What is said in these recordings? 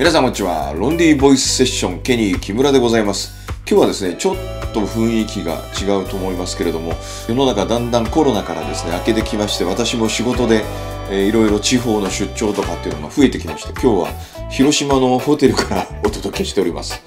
皆さんこんにちは。ロンディーボイスセッションケニー木村でございます。今日はですね、ちょっと雰囲気が違うと思いますけれども、世の中だんだんコロナからですね、明けてきまして、私も仕事で、えー、いろいろ地方の出張とかっていうのが増えてきまして、今日は広島のホテルからお届けしております。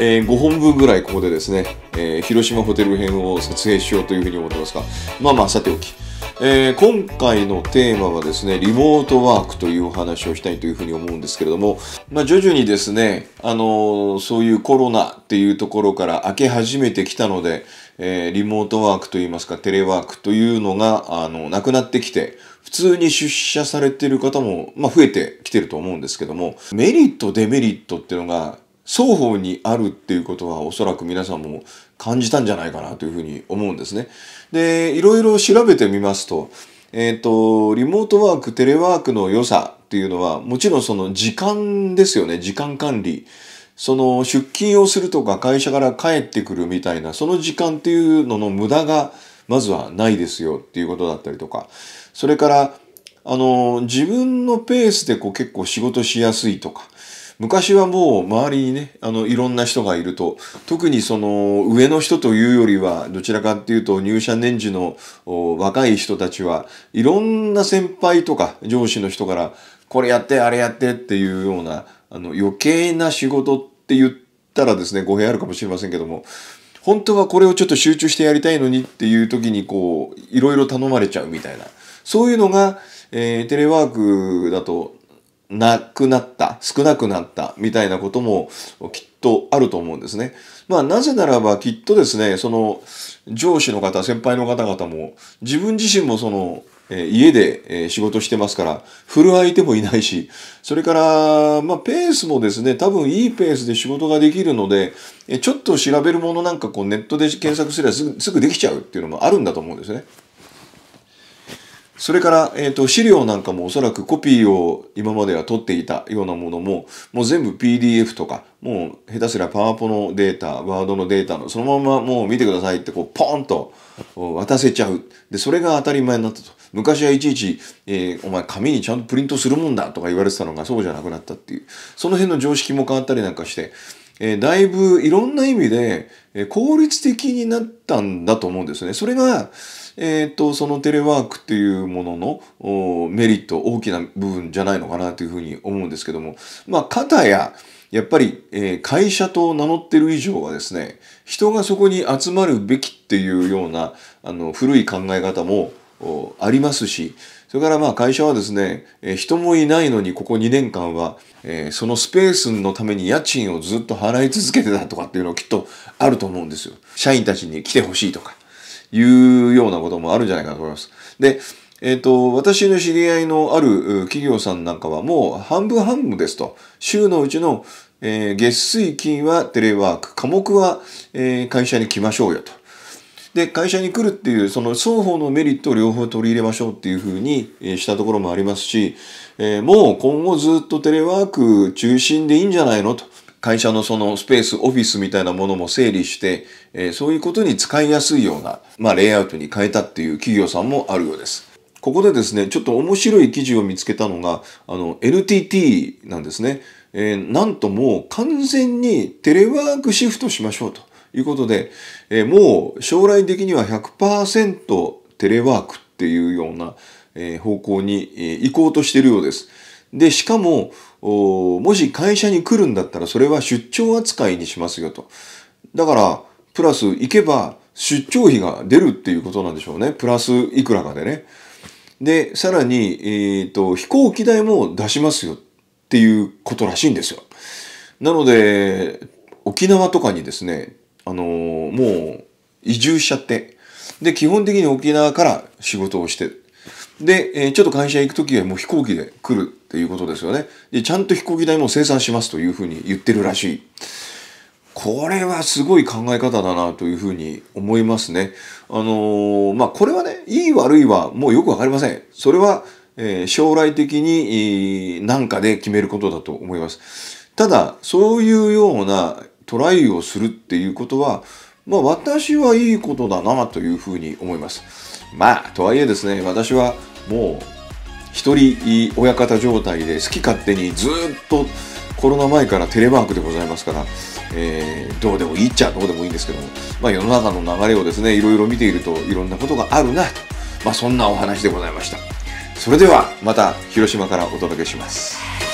えー、5本分ぐらいここでですね、えー、広島ホテル編を撮影しようというふうに思ってますが、まあまあさておき、えー、今回のテーマはですね、リモートワークというお話をしたいというふうに思うんですけれども、まあ、徐々にですね、あのー、そういうコロナっていうところから明け始めてきたので、えー、リモートワークといいますか、テレワークというのが、あの、なくなってきて、普通に出社されてる方も、まあ、増えてきてると思うんですけども、メリット、デメリットっていうのが、双方にあるっていうことはおそらく皆さんも感じたんじゃないかなというふうに思うんですね。で、いろいろ調べてみますと、えっ、ー、と、リモートワーク、テレワークの良さっていうのは、もちろんその時間ですよね、時間管理。その出勤をするとか会社から帰ってくるみたいな、その時間っていうのの無駄がまずはないですよっていうことだったりとか、それから、あの、自分のペースでこう結構仕事しやすいとか、昔はもう周りにね、あの、いろんな人がいると、特にその、上の人というよりは、どちらかっていうと、入社年次の若い人たちは、いろんな先輩とか上司の人から、これやって、あれやってっていうような、あの、余計な仕事って言ったらですね、語弊あるかもしれませんけども、本当はこれをちょっと集中してやりたいのにっていう時にこう、いろいろ頼まれちゃうみたいな。そういうのが、えー、テレワークだとなくなった、少なくなった、みたいなこともきっとあると思うんですね。まあ、なぜならばきっとですね、その上司の方、先輩の方々も、自分自身もその、え家で、え仕事してますから、振る相手もいないし、それから、まあ、ペースもですね、多分いいペースで仕事ができるので、えちょっと調べるものなんかこうネットで検索すればすぐすぐできちゃうっていうのもあるんだと思うんですね。それから、えっ、ー、と、資料なんかもおそらくコピーを今までは取っていたようなものも、もう全部 PDF とか、もう下手すりゃパワポのデータ、ワードのデータの、そのままもう見てくださいって、こう、ポンと渡せちゃう。で、それが当たり前になったと。昔はいちいち、えー、お前紙にちゃんとプリントするもんだとか言われてたのがそうじゃなくなったっていう。その辺の常識も変わったりなんかして、えー、だいぶいろんな意味で、えー、効率的になったんだと思うんですね。それが、えー、っと、そのテレワークっていうもののメリット、大きな部分じゃないのかなというふうに思うんですけども、まあ、方や、やっぱり、えー、会社と名乗ってる以上はですね、人がそこに集まるべきっていうような、あの、古い考え方もありますし、それからまあ会社はですね、えー、人もいないのにここ2年間は、えー、そのスペースのために家賃をずっと払い続けてたとかっていうのきっとあると思うんですよ。社員たちに来てほしいとか。いうようなこともあるんじゃないかなと思います。で、えっ、ー、と、私の知り合いのある企業さんなんかはもう半分半分ですと。週のうちの、えー、月水金はテレワーク、科目は、えー、会社に来ましょうよと。で、会社に来るっていう、その双方のメリットを両方取り入れましょうっていうふうにしたところもありますし、えもう今後ずっとテレワーク中心でいいんじゃないのと。会社のそのスペース、オフィスみたいなものも整理して、えー、そういうことに使いやすいような、まあ、レイアウトに変えたっていう企業さんもあるようです。ここでですね、ちょっと面白い記事を見つけたのが、あの、NTT なんですね。えー、なんともう完全にテレワークシフトしましょうということで、えー、もう将来的には100%テレワークっていうような、えー、方向に、えー、行こうとしているようです。で、しかも、もし会社に来るんだったらそれは出張扱いにしますよと。だから、プラス行けば出張費が出るっていうことなんでしょうね。プラスいくらかでね。で、さらに、えーと、飛行機代も出しますよっていうことらしいんですよ。なので、沖縄とかにですね、あのー、もう移住しちゃって、で、基本的に沖縄から仕事をして、で、えー、ちょっと会社行くときはもう飛行機で来るていうことですよね。で、ちゃんと飛行機代も生産しますというふうに言ってるらしい。これはすごい考え方だなというふうに思いますね。あのー、まあ、これはね、いい悪いはもうよくわかりません。それは、えー、将来的に何かで決めることだと思います。ただ、そういうようなトライをするっていうことは、まあ、私はいいことだなというふうに思います。まあ、とはいえですね、私はもう1人親方状態で好き勝手にずっとコロナ前からテレワークでございますから、えー、どうでもいいっちゃどうでもいいんですけども、まあ、世の中の流れをですねいろいろ見ているといろんなことがあるなと、まあ、そんなお話でございましたそれではまた広島からお届けします。